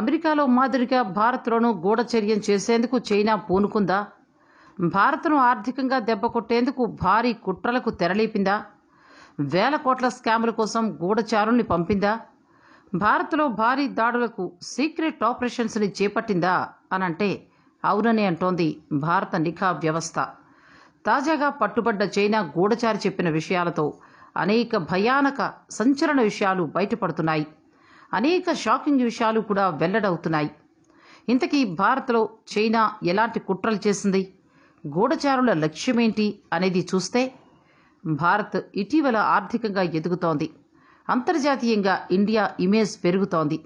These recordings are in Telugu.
అమెరికాలో మాదిరిగా భారత్లోనూ గూఢచర్యం చేసేందుకు చైనా పూనుకుందా భారత్ను ఆర్థికంగా దెబ్బకొట్టేందుకు భారీ కుట్రలకు తెరలేపిందా వేల కోట్ల స్కాముల కోసం గూఢచారుల్ని పంపిందా భారత్లో భారీ దాడులకు సీక్రెట్ ఆపరేషన్స్ని చేపట్టిందా అనంటే అవునని అంటోంది భారత నిఘా వ్యవస్థ తాజాగా పట్టుబడ్డ చైనా గూఢచారి చెప్పిన విషయాలతో అనేక భయానక సంచలన విషయాలు బయటపడుతున్నాయి అనేక షాకింగ్ విషయాలు కూడా వెల్లడవుతున్నాయి ఇంతకీ భారత్లో చైనా ఎలాంటి కుట్రలు చేసింది గూఢచారుల లక్ష్యమేంటి అనేది చూస్తే భారత్ ఇటీవల ఆర్థికంగా ఎదుగుతోంది అంతర్జాతీయంగా ఇండియా ఇమేజ్ పెరుగుతోంది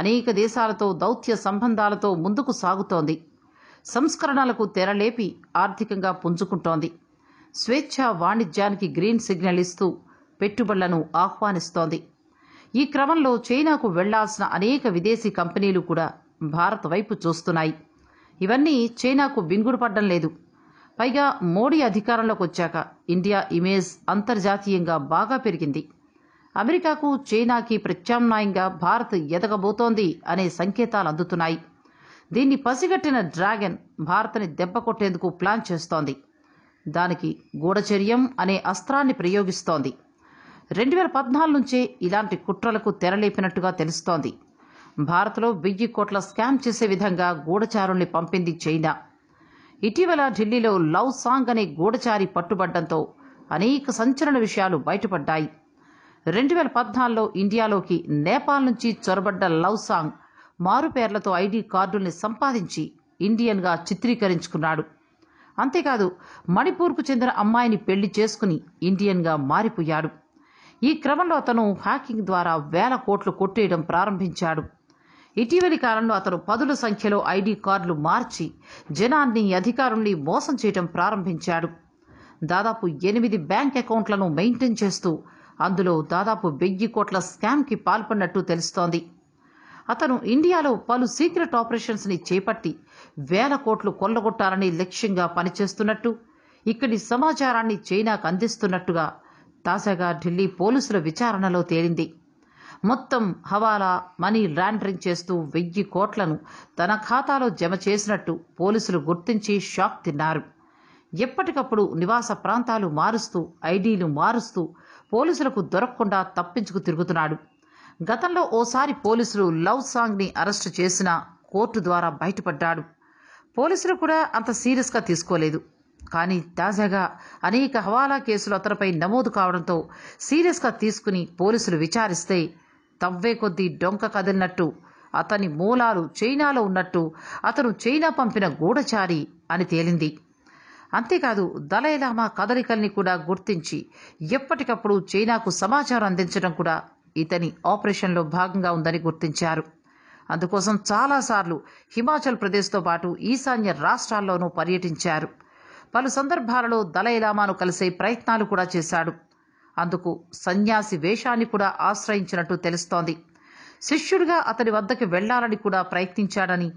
అనేక దేశాలతో దౌత్య సంబంధాలతో ముందుకు సాగుతోంది సంస్కరణలకు తెరలేపి ఆర్థికంగా పుంజుకుంటోంది స్వేచ్ఛ వాణిజ్యానికి గ్రీన్ సిగ్నల్ ఇస్తూ పెట్టుబడులను ఆహ్వానిస్తోంది ఈ క్రమంలో చైనాకు వెళ్లాల్సిన అనేక విదేశీ కంపెనీలు కూడా భారత్ వైపు చూస్తున్నాయి ఇవన్నీ చైనాకు బింగుడు పడ్డం లేదు పైగా మోడీ అధికారంలోకి వచ్చాక ఇండియా ఇమేజ్ అంతర్జాతీయంగా బాగా పెరిగింది అమెరికాకు చైనాకి ప్రత్యామ్నాయంగా భారత్ ఎదగబోతోంది అనే సంకేతాలు అందుతున్నాయి దీన్ని పసిగట్టిన డ్రాగన్ భారత్ని దెబ్బ కొట్టేందుకు ప్లాన్ చేస్తోంది దానికి గూఢచర్యం అనే అస్త్రాన్ని ప్రయోగిస్తోంది రెండు వేల పద్నాలుగు నుంచే ఇలాంటి కుట్రలకు తెరలేపినట్టుగా తెలుస్తోంది భారత్లో వెయ్యి కోట్ల స్కామ్ చేసే విధంగా గూఢచారుల్ని పంపింది చైనా ఇటీవల ఢిల్లీలో లవ్ సాంగ్ అనే గూఢచారి పట్టుబడ్డంతో అనేక సంచలన విషయాలు బయటపడ్డాయి రెండు వేల పద్నాలుగులో ఇండియాలోకి నేపాల్ నుంచి చొరబడ్డ లవ్ సాంగ్ మారుపేర్లతో ఐడి కార్డుల్ని సంపాదించి ఇండియన్గా చిత్రీకరించుకున్నాడు అంతేకాదు మణిపూర్కు చెందిన అమ్మాయిని పెళ్లి చేసుకుని ఇండియన్గా మారిపోయాడు ఈ క్రమంలో అతను హ్యాకింగ్ ద్వారా వేల కోట్లు కొట్టేయడం ప్రారంభించాడు ఇటీవలి కాలంలో అతను పదుల సంఖ్యలో ఐడి కార్డులు మార్చి జనాన్ని అధికారుల్ని మోసం చేయడం ప్రారంభించాడు దాదాపు ఎనిమిది బ్యాంక్ అకౌంట్లను మెయింటైన్ చేస్తూ అందులో దాదాపు వెయ్యి కోట్ల స్కామ్కి పాల్పడినట్టు తెలుస్తోంది అతను ఇండియాలో పలు సీక్రెట్ ఆపరేషన్స్ని చేపట్టి వేల కోట్లు కొల్లగొట్టాలని లక్ష్యంగా పనిచేస్తున్నట్టు ఇక్కడి సమాచారాన్ని చైనాకు అందిస్తున్నట్టుగా తాజాగా ఢిల్లీ పోలీసుల విచారణలో తేలింది మొత్తం హవాలా మనీ లాండరింగ్ చేస్తూ వెయ్యి కోట్లను తన ఖాతాలో జమ చేసినట్టు పోలీసులు గుర్తించి షాక్ తిన్నారు ఎప్పటికప్పుడు నివాస ప్రాంతాలు మారుస్తూ ఐడీలు మారుస్తూ పోలీసులకు దొరకకుండా తప్పించుకు తిరుగుతున్నాడు గతంలో ఓసారి పోలీసులు లవ్ సాంగ్ని అరెస్టు చేసిన కోర్టు ద్వారా బయటపడ్డాడు పోలీసులు కూడా అంత సీరియస్గా తీసుకోలేదు కానీ తాజాగా అనేక హవాలా కేసులు అతనిపై నమోదు కావడంతో సీరియస్గా తీసుకుని పోలీసులు విచారిస్తే తవ్వే కొద్దీ డొంక కదిలినట్టు అతని మూలాలు చైనాలో ఉన్నట్టు అతను చైనా పంపిన గూఢచారి అని తేలింది అంతేకాదు దలైలామా కదలికల్ని కూడా గుర్తించి ఎప్పటికప్పుడు చైనాకు సమాచారం అందించడం కూడా ఇతని ఆపరేషన్లో భాగంగా ఉందని గుర్తించారు అందుకోసం చాలాసార్లు హిమాచల్ ప్రదేశ్తో పాటు ఈశాన్య రాష్ట్రాల్లోనూ పర్యటించారు పలు సందర్భాలలో దలైలామాను కలిసే ప్రయత్నాలు కూడా చేశాడు అందుకు సన్యాసి వేషాన్ని కూడా ఆశ్రయించినట్టు తెలుస్తోంది శిష్యుడిగా అతడి వద్దకు వెళ్లాలని కూడా ప్రయత్నించాడని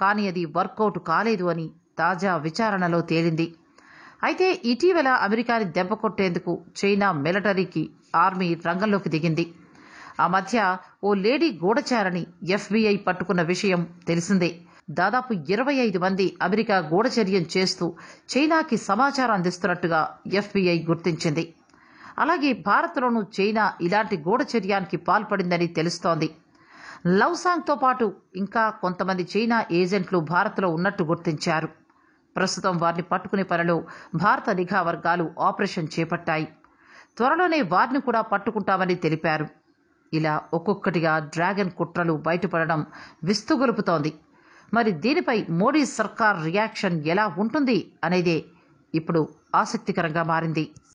కానీ అది వర్కౌట్ కాలేదు అని తాజా విచారణలో తేలింది అయితే ఇటీవల అమెరికాని దెబ్బకొట్టేందుకు చైనా మిలటరీకి ఆర్మీ రంగంలోకి దిగింది ఆ మధ్య ఓ లేడీ గూడచారని ఎఫ్బీఐ పట్టుకున్న విషయం తెలిసిందే దాదాపు ఇరవై ఐదు మంది అమెరికా గూఢచర్యం చేస్తూ చైనాకి సమాచారం అందిస్తున్నట్టుగా ఎఫ్బీఐ గుర్తించింది అలాగే భారత్లోనూ చైనా ఇలాంటి గూఢచర్యానికి పాల్పడిందని తెలుస్తోంది లవ్సాంగ్తో పాటు ఇంకా కొంతమంది చైనా ఏజెంట్లు భారత్లో ఉన్నట్టు గుర్తించారు ప్రస్తుతం వారిని పట్టుకునే పనిలో భారత నిఘా వర్గాలు ఆపరేషన్ చేపట్టాయి త్వరలోనే వారిని కూడా పట్టుకుంటామని తెలిపారు ఇలా ఒక్కొక్కటిగా డ్రాగన్ కుట్రలు బయటపడడం విస్తుగొలుపుతోంది మరి దీనిపై మోడీ సర్కార్ రియాక్షన్ ఎలా ఉంటుంది అనేదే ఇప్పుడు ఆసక్తికరంగా మారింది